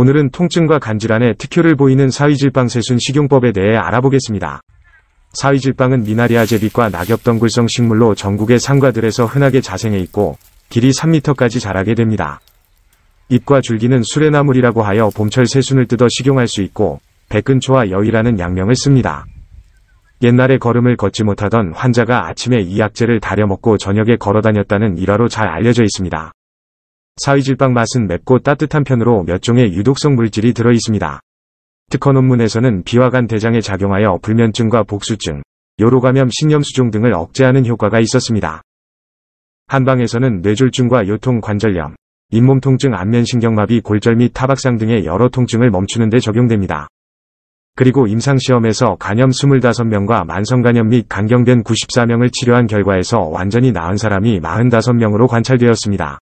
오늘은 통증과 간질환에 특효를 보이는 사위질방세순 식용법에 대해 알아보겠습니다. 사위질방은 미나리아 제비과 낙엽덩굴성 식물로 전국의 상가들에서 흔하게 자생해 있고 길이 3m까지 자라게 됩니다. 잎과 줄기는 수레나물이라고 하여 봄철 새순을 뜯어 식용할 수 있고 백근초와 여의라는 양명을 씁니다. 옛날에 걸음을 걷지 못하던 환자가 아침에 이 약재를 다려 먹고 저녁에 걸어 다녔다는 일화로 잘 알려져 있습니다. 사위질빵 맛은 맵고 따뜻한 편으로 몇 종의 유독성 물질이 들어있습니다. 특허 논문에서는 비화관 대장에 작용하여 불면증과 복수증, 요로감염 신염수종 등을 억제하는 효과가 있었습니다. 한방에서는 뇌졸중과 요통 관절염, 잇몸 통증 안면신경마비 골절 및 타박상 등의 여러 통증을 멈추는 데 적용됩니다. 그리고 임상시험에서 간염 25명과 만성간염 및 간경변 94명을 치료한 결과에서 완전히 나은 사람이 45명으로 관찰되었습니다.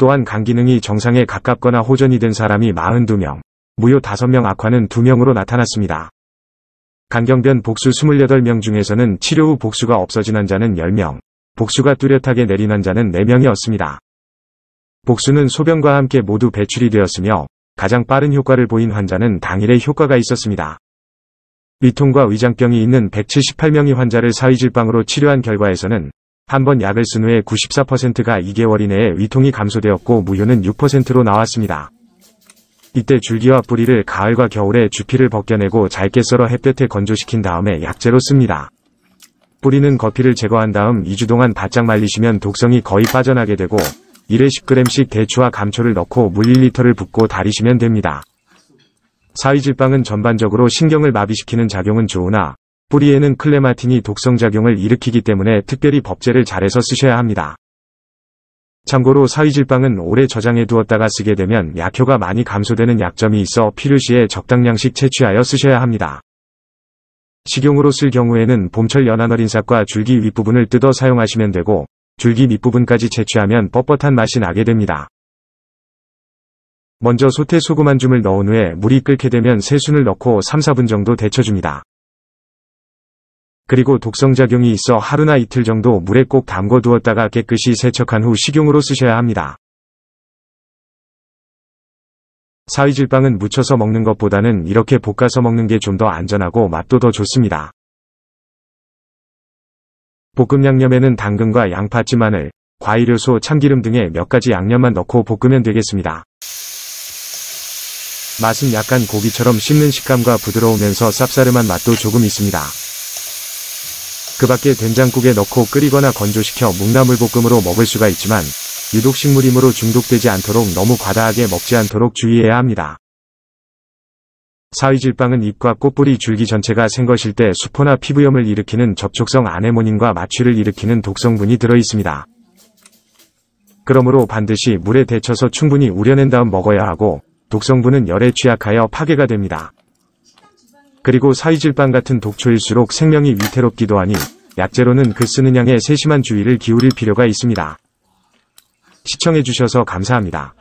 또한 간 기능이 정상에 가깝거나 호전이 된 사람이 42명, 무효 5명 악화는 2명으로 나타났습니다. 간경변 복수 28명 중에서는 치료 후 복수가 없어진 환자는 10명, 복수가 뚜렷하게 내린 환자는 4명이었습니다. 복수는 소변과 함께 모두 배출이 되었으며 가장 빠른 효과를 보인 환자는 당일에 효과가 있었습니다. 위통과 위장병이 있는 178명의 환자를 사위질방으로 치료한 결과에서는 한번 약을 쓴 후에 94%가 2개월 이내에 위통이 감소되었고 무효는 6%로 나왔습니다. 이때 줄기와 뿌리를 가을과 겨울에 주피를 벗겨내고 잘게 썰어 햇볕에 건조시킨 다음에 약재로 씁니다. 뿌리는 거피를 제거한 다음 2주 동안 바짝 말리시면 독성이 거의 빠져나게 되고 1회 10g씩 대추와 감초를 넣고 물 1리터를 붓고 달이시면 됩니다. 사위질방은 전반적으로 신경을 마비시키는 작용은 좋으나 뿌리에는 클레마틴이 독성작용을 일으키기 때문에 특별히 법제를 잘해서 쓰셔야 합니다. 참고로 사위질방은 오래 저장해 두었다가 쓰게 되면 약효가 많이 감소되는 약점이 있어 필요시에 적당량씩 채취하여 쓰셔야 합니다. 식용으로 쓸 경우에는 봄철 연한어린삭과 줄기 윗부분을 뜯어 사용하시면 되고 줄기 밑부분까지 채취하면 뻣뻣한 맛이 나게 됩니다. 먼저 소태 소금 한 줌을 넣은 후에 물이 끓게 되면 새순을 넣고 3-4분 정도 데쳐줍니다. 그리고 독성작용이 있어 하루나 이틀 정도 물에 꼭 담궈두었다가 깨끗이 세척한 후 식용으로 쓰셔야 합니다. 사위질빵은 무쳐서 먹는 것보다는 이렇게 볶아서 먹는 게 좀 더 안전하고 맛도 더 좋습니다. 볶음 양념에는 당근과 양파, 찌마늘, 과일효소, 참기름 등의 몇 가지 양념만 넣고 볶으면 되겠습니다. 맛은 약간 고기처럼 씹는 식감과 부드러우면서 쌉싸름한 맛도 조금 있습니다. 그 밖에 된장국에 넣고 끓이거나 건조시켜 묵나물볶음으로 먹을 수가 있지만 유독 식물이므로 중독되지 않도록 너무 과다하게 먹지 않도록 주의해야 합니다. 사위질빵은 잎과 꽃뿌리 줄기 전체가 생것일 때 수포나 피부염을 일으키는 접촉성 아네모닌과 마취를 일으키는 독성분이 들어있습니다. 그러므로 반드시 물에 데쳐서 충분히 우려낸 다음 먹어야 하고 독성분은 열에 취약하여 파괴가 됩니다. 그리고 사이질방 같은 독초일수록 생명이 위태롭기도 하니 약재로는 글 그 쓰는 양에 세심한 주의를 기울일 필요가 있습니다. 시청해주셔서 감사합니다.